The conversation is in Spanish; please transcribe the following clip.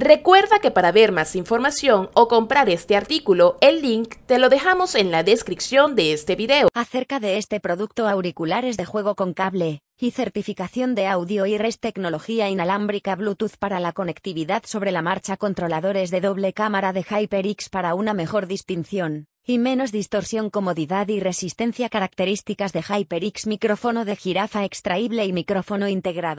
Recuerda que para ver más información o comprar este artículo, el link te lo dejamos en la descripción de este video. Acerca de este producto auriculares de juego con cable y certificación de audio y res tecnología inalámbrica Bluetooth para la conectividad sobre la marcha controladores de doble cámara de HyperX para una mejor distinción y menos distorsión, comodidad y resistencia características de HyperX micrófono de jirafa extraíble y micrófono integrado.